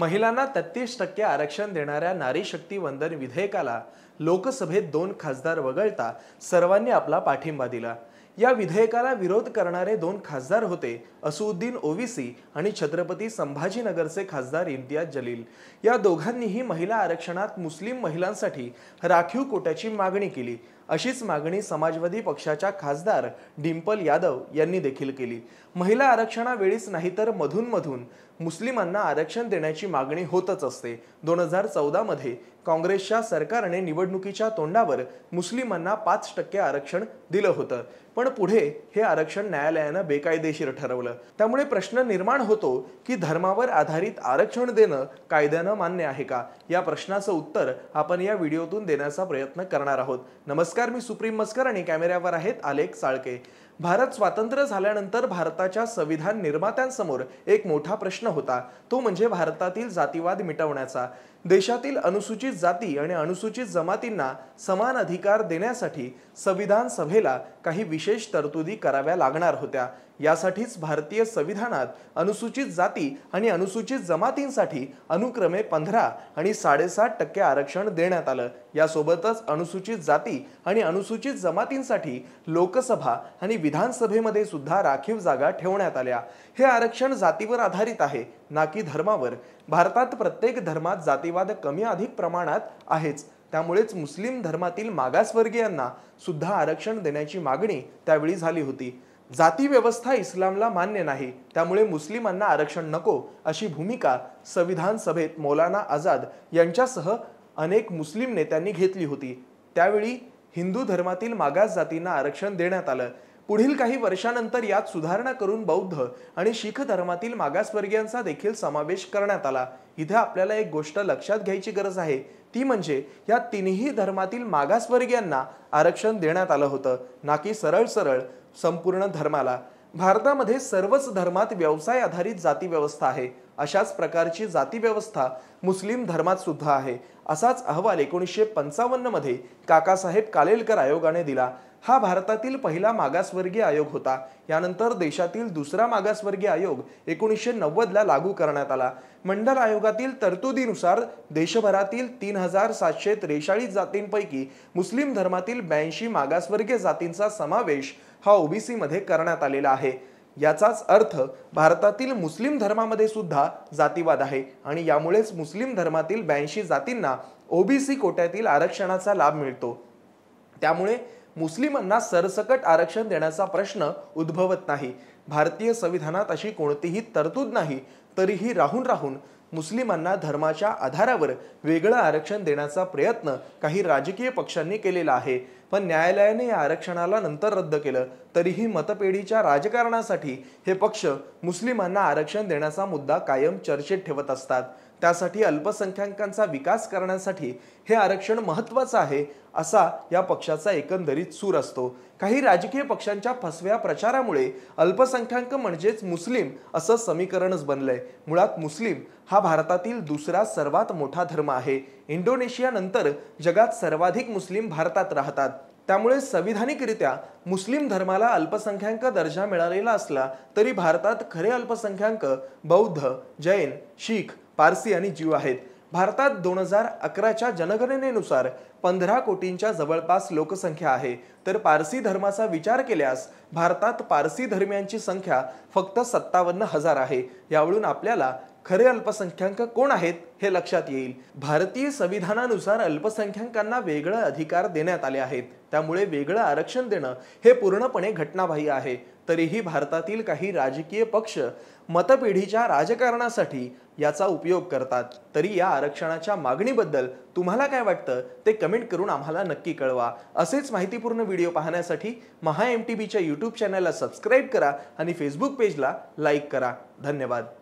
महिलांना तेहतीस टक्के आरक्षण देणाऱ्या नारी शक्ती वंदन विधेयकाला लोकसभेत दोन खासदार वगळता सर्वांनी आपला पाठिंबा दिला या विधेयकाला विरोध करणारे दोन खासदार होते असुद्दीन ओवीसी आणि छत्रपती संभाजीनगरचे खासदार इम्तियाज जलील या दोघांनीही महिला आरक्षणात मुस्लिम महिलांसाठी राखीव कोट्याची मागणी केली अशीच मागणी समाजवादी पक्षाच्या खासदार डिंपल यादव यांनी देखील केली महिला आरक्षणावेळीच नाही तर मधूनमधून मुस्लिमांना आरक्षण देण्याची मागणी होतच असते दोन हजार चौदामध्ये काँग्रेसच्या सरकारने निवडणुकीच्या तोंडावर मुस्लिमांना पाच टक्के आरक्षण दिलं होतं पण पुढे हे आरक्षण न्यायालयानं बेकायदेशीर ठरवलं त्यामुळे प्रश्न निर्माण होतो की धर्मावर आधारित आरक्षण देणं कायद्यानं मान्य आहे का या प्रश्नाचं उत्तर आपण या व्हिडिओतून देण्याचा प्रयत्न करणार आहोत नमस्कार नमस्कार मी सुप्रीम मस्कर आणि कॅमेऱ्यावर आहेत आलेख साळके भारत स्वातंत्र्य झाल्यानंतर भारताच्या संविधान निर्मात्यांसमोर एक मोठा प्रश्न होता तो म्हणजे भारतातील जातीवाद मिटवण्याचा देशातील अनुसूचित जाती आणि अनुसूचित जमातींना समान अधिकार देण्यासाठी संविधान सभेला काही विशेष तरतुदी कराव्या लागणार होत्या यासाठीच भारतीय संविधानात अनुसूचित जाती आणि अनुसूचित जमातींसाठी अनुक्रमे पंधरा आणि साडेसात टक्के आरक्षण देण्यात आलं यासोबतच अनुसूचित जाती आणि अनुसूचित जमातींसाठी लोकसभा आणि विधानसभेमध्ये सुद्धा राखीव जागा ठेवण्यात आल्या हे आरक्षण जातीवर आधारित आहे ना की धर्मावर भारतात प्रत्येक धर्मात जातीवाद कमी अधिक प्रमाणात आहेच त्यामुळेच मुस्लिम धर्मातील मागासवर्गीयांना सुद्धा आरक्षण देण्याची मागणी त्यावेळी झाली होती जाती व्यवस्था इस्लामला मान्य नाही त्यामुळे मुस्लिमांना आरक्षण नको अशी भूमिका संविधान सभेत मौलाना आझाद यांच्यासह अनेक मुस्लिम नेत्यांनी घेतली होती त्यावेळी हिंदू धर्मातील मागास जातींना आरक्षण देण्यात आलं पुढील काही वर्षानंतर यात सुधारणा करून बौद्ध आणि शीख धर्मातील मागासवर्गीयांचा देखील समावेश करण्यात आला इथे आपल्याला एक गोष्ट लक्षात घ्यायची गरज आहे ती म्हणजे या तिन्ही धर्मातील मागासवर्गीयांना आरक्षण देण्यात आलं होतं ना की सरळ सरळ संपूर्ण धर्माला भारतामध्ये सर्वच धर्मात व्यवसाय आधारित जाती व्यवस्था आहे अशाच प्रकारची जाती व्यवस्था मुस्लिम धर्मात सुद्धा आहे असाच अहवाल एकोणीसशे पंचावन्नमध्ये काकासाहेब कालेलकर आयोगाने दिला हा भारतातील पहिला मागासवर्गीय आयोग होता यानंतर देशातील दुसरा मागासवर्गीय आयोग एकोणीसशे नव्वदला लागू करण्यात आला मंडल आयोगातील तरतुदीनुसार देशभरातील तीन हजार सातशे त्रेचाळीस जातींपैकी मुस्लिम धर्मातील ब्याऐंशी मागासवर्गीय जातींचा समावेश हा ओबीसीमध्ये करण्यात आलेला आहे याचाच अर्थ भारतातील मुस्लिम धर्मामध्ये सुद्धा जातीवाद आहे आणि यामुळेच मुस्लिम धर्मातील ब्याऐंशी जातींना ओबीसी कोट्यातील आरक्षणाचा लाभ मिळतो त्यामुळे मुस्लिमांना सरसकट आरक्षण देण्याचा प्रश्न उद्भवत नाही भारतीय संविधानात अशी कोणतीही तरतूद नाही तरीही राहून राहून मुस्लिमांना धर्माच्या आधारावर वेगळं आरक्षण देण्याचा प्रयत्न काही राजकीय पक्षांनी केलेला आहे पण न्यायालयाने या आरक्षणाला नंतर रद्द केलं तरीही मतपेढीच्या राजकारणासाठी हे पक्ष मुस्लिमांना आरक्षण देण्याचा मुद्दा कायम चर्चेत ठेवत असतात त्यासाठी अल्पसंख्याकांचा विकास करण्यासाठी हे आरक्षण महत्त्वाचं आहे असा या पक्षाचा एकंदरीत सूर असतो काही राजकीय पक्षांच्या फसव्या प्रचारामुळे अल्पसंख्याक म्हणजेच मुस्लिम असं समीकरणच बनलंय मुळात मुस्लिम हा भारतातील दुसरा सर्वात मोठा धर्म आहे इंडोनेशियानंतर जगात सर्वाधिक मुस्लिम भारतात राहतात त्यामुळे संविधानिकरित्या मुस्लिम धर्माला अल्पसंख्याक दर्जा मिळालेला असला तरी भारतात खरे अल्पसंख्याक बौद्ध जैन शीख पारसी आणि जीव आहेत भारतात दोन हजार अकराच्या जनगणनेनुसार पंधरा कोटींच्या जवळपास लोकसंख्या आहे तर पारसी धर्माचा विचार केल्यास भारतात पारसी धर्मियांची संख्या फक्त सत्तावन्न हजार आहे यावरून आपल्याला खरे अल्पसंख्याक कोण आहेत हे लक्षात येईल भारतीय संविधानानुसार अल्पसंख्याकांना वेगळे अधिकार देण्यात आले आहेत त्यामुळे वेगळं आरक्षण देणं हे पूर्णपणे घटनाबाह्य आहे तरीही भारतातील काही राजकीय पक्ष मतपेढीच्या राजकारणासाठी याचा उपयोग करतात तरी या आरक्षणाच्या मागणीबद्दल तुम्हाला काय वाटतं ते कमेंट करून आम्हाला नक्की कळवा असेच माहितीपूर्ण व्हिडिओ पाहण्यासाठी महा एम टी बीच्या यूट्यूब चॅनलला सबस्क्राईब करा आणि फेसबुक पेजला लाईक करा धन्यवाद